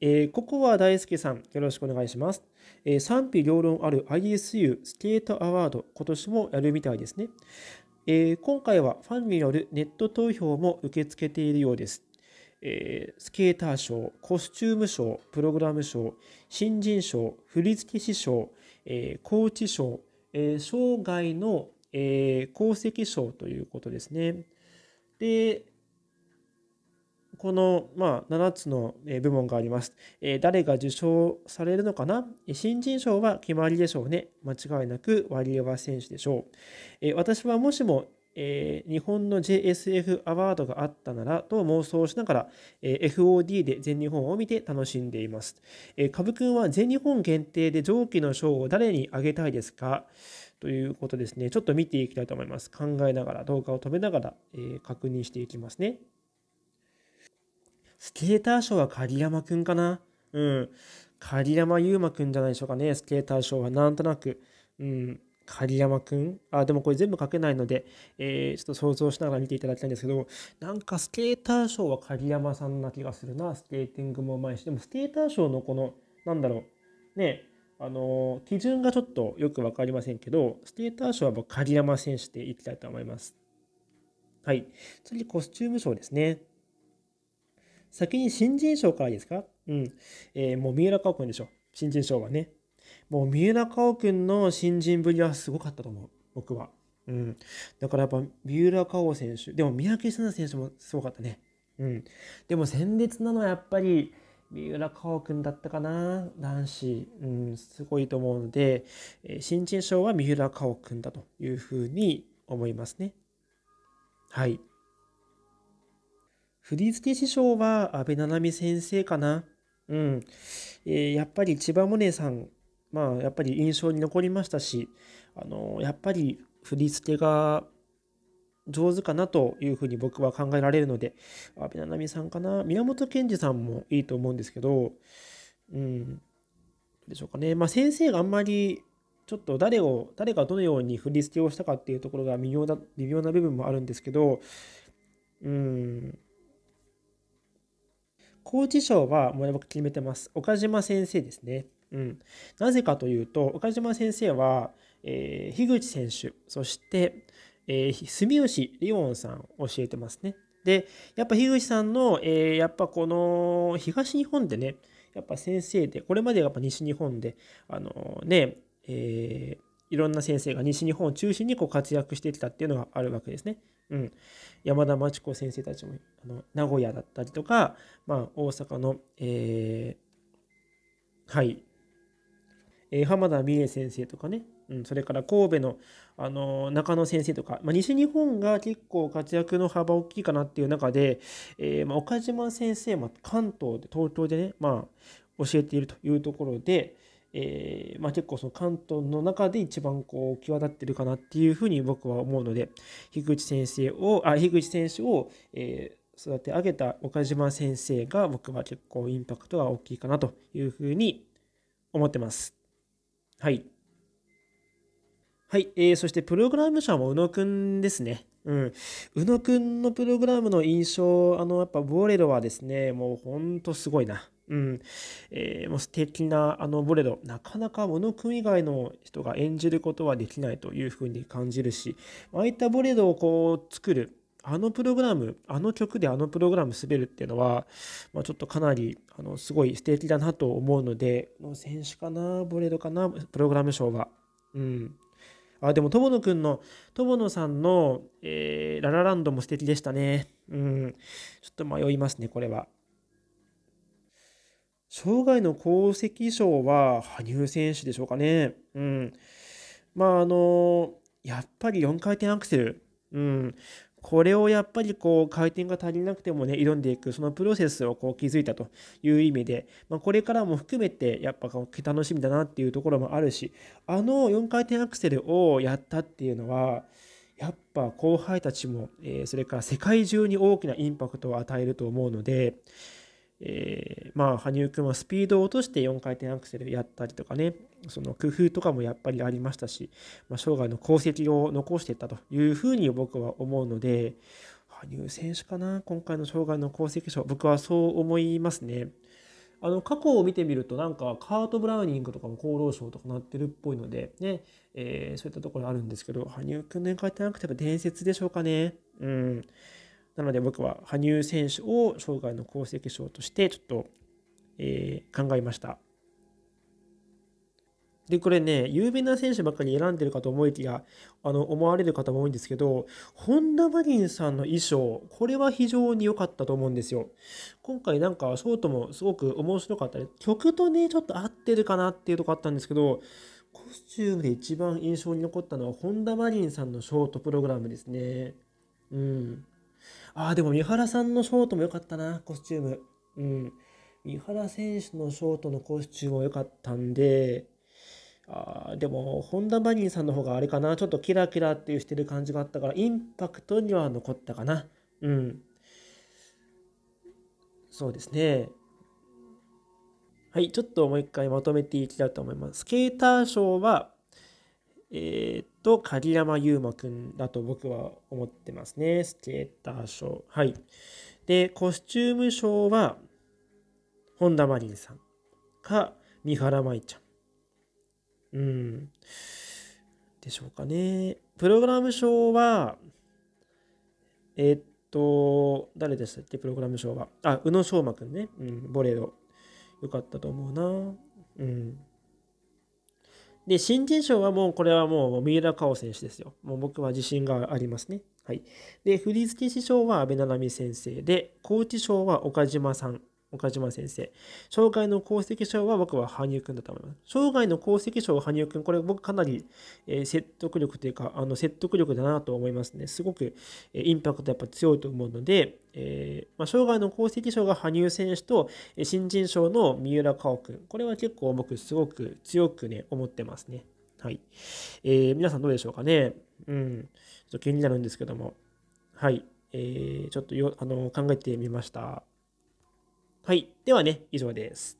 えー、ここは大輔さん、よろしくお願いします。えー、賛否両論ある ISU スケートアワード、今年もやるみたいですね。えー、今回はファンによるネット投票も受け付けているようです。えスケーター賞、コスチューム賞、プログラム賞、新人賞、振付師賞、えコーチ賞、え生涯の、え功績賞ということですね。で、この、まあ、7つの部門があります。え誰が受賞されるのかな新人賞は決まりでしょうね。間違いなくワリエワ選手でしょう。え私はもしも、え日本の JSF アワードがあったならと妄想しながら、え FOD で全日本を見て楽しんでいます。え株く君は全日本限定で上記の賞を誰にあげたいですかということですね。ちょっと見ていきたいと思います。考えながら、動画を止めながら、え確認していきますね。スケーター賞は狩山くんかなうん。狩山優馬くんじゃないでしょうかね、スケーター賞はなんとなく。うん。狩山くんあ、でもこれ全部書けないので、えー、ちょっと想像しながら見ていただきたいんですけど、なんかスケーター賞は狩山さんな気がするな。スケーティングもうまいし。でもスケーター賞のこの、なんだろう。ね、あの基準がちょっとよく分かりませんけど、スケーター賞は僕、狩山選手でいきたいと思います。はい。次、コスチューム賞ですね。先に新人賞からいいですかうん。えー、もう三浦佳生君でしょ。新人賞はね。もう三浦佳生君の新人ぶりはすごかったと思う。僕は。うん。だからやっぱ三浦佳生選手、でも三宅菜選手もすごかったね。うん。でも鮮烈なのはやっぱり、三浦佳生君だったかな男子、うん、すごいと思うので、え新人賞は三浦佳生君だというふうに思いますね。はい。振付師匠は安倍七海先生かな。うん。えー、やっぱり千葉萌音さん、まあ、やっぱり印象に残りましたし、あのー、やっぱり振り付けが上手かなというふうに僕は考えられるので、安倍七海さんかな。宮本賢治さんもいいと思うんですけど、うん。でしょうかね。まあ、先生があんまりちょっと誰を、誰がどのように振り付けをしたかっていうところが微妙だ、微妙な部分もあるんですけど、うん、高知賞はもう僕決めてます。岡島先生ですね。うん。なぜかというと、岡島先生は、えー、樋口選手、そして、えー、住吉リオンさん教えてますね。で、やっぱ樋口さんの、えー、やっぱこの東日本でね、やっぱ先生で、これまでやっぱ西日本で、あのー、ね、えー、いろんな先生が西日本を中心にこう活躍してきたっていうのがあるわけですね。うん、山田真知子先生たちもあの名古屋だったりとか、まあ、大阪の、えー、はい、えー、浜田美恵先生とかね、うん、それから神戸の、あのー、中野先生とか、まあ、西日本が結構活躍の幅大きいかなっていう中で、えー、まあ、岡島先生も関東で東京でね、まあ、教えているというところで、えー、まあ、結構その関東の中で一番こう際立ってるかなっていうふうに僕は思うので樋口先生をあ樋口選手を、えー、育て上げた岡島先生が僕は結構インパクトが大きいかなというふうに思ってます。はい。はい、えー、そしてプログラム者も宇野くんですね。うん、宇野くんのプログラムの印象、あのやっぱボレロはですね、もうほんとすごいな。うん、えー、もう素敵なあのボレロ、なかなか小野くん以外の人が演じることはできないというふうに感じるし、ああいったボレロをこう作る、あのプログラム、あの曲であのプログラム滑るっていうのは、まあ、ちょっとかなりあのすごい素敵だなと思うので、の選手かな、ボレロかな、プログラム賞は。うん、あでも友野くんの友野さんの、えー、ララランドも素敵でしたね。うん、ちょっと迷いますねこれは。生涯の功績賞は羽生選手でしょうかね。うん。まああの、やっぱり4回転アクセル。うん。これをやっぱりこう回転が足りなくてもね、挑んでいく、そのプロセスをこう気づいたという意味で、まあ、これからも含めて、やっぱこう楽しみだなっていうところもあるし、あの4回転アクセルをやったっていうのは、やっぱ後輩たちも、えー、それから世界中に大きなインパクトを与えると思うので、えー、まあ羽生くんはスピードを落として4回転アクセルやったりとかねその工夫とかもやっぱりありましたし、まあ、生涯の功績を残していったというふうに僕は思うので羽生選手かな今回の生涯の功績賞僕はそう思いますね。あの過去を見てみるとなんかカート・ブラウニングとかも厚労省とかなってるっぽいのでね、えー、そういったところあるんですけど羽生くんの4回転アクセル伝説でしょうかね。うんなので僕は羽生選手を生涯の功績賞としてちょっと、えー、考えました。で、これね、有名な選手ばっかり選んでるかと思いきや、あの、思われる方も多いんですけど、本田マリンさんの衣装、これは非常に良かったと思うんですよ。今回なんか、ショートもすごく面白かったり、曲とね、ちょっと合ってるかなっていうとこあったんですけど、コスチュームで一番印象に残ったのは、本田マリンさんのショートプログラムですね。うん。ああ、でも三原さんのショートも良かったな、コスチューム。うん。三原選手のショートのコスチュームも良かったんで、あでも、本田バニーさんの方があれかな、ちょっとキラキラっていうしてる感じがあったから、インパクトには残ったかな。うん。そうですね。はい、ちょっともう一回まとめていきたいと思います。スケーター賞は、えー、っと、鍵山優真くんだと僕は思ってますね。スケーター賞。はい。で、コスチューム賞は、本田真凜さんか、三原舞ちゃん。うん。でしょうかね。プログラム賞は、えー、っと、誰でしたっけ、プログラム賞は。あ、宇野昌磨くんね。うん、ボレロ。よかったと思うな。うん。で、新人賞はもう、これはもう、三浦佳生選手ですよ。もう僕は自信がありますね。はい。で、振付師賞は安部七海先生で、高知賞は岡島さん。岡島先生。生涯の功績賞は僕は羽生くんだと思います。生涯の功績賞は羽生くん、これ僕かなり、えー、説得力というか、あの説得力だなと思いますね。すごく、えー、インパクトやっぱ強いと思うので、えー、まあ、生涯の功績賞が羽生選手と、え新人賞の三浦佳生くん。これは結構僕すごく強くね、思ってますね。はい。え皆さんどうでしょうかね。うん。ちょっと気になるんですけども。はい。えちょっとよあの考えてみました。はい。ではね、以上です。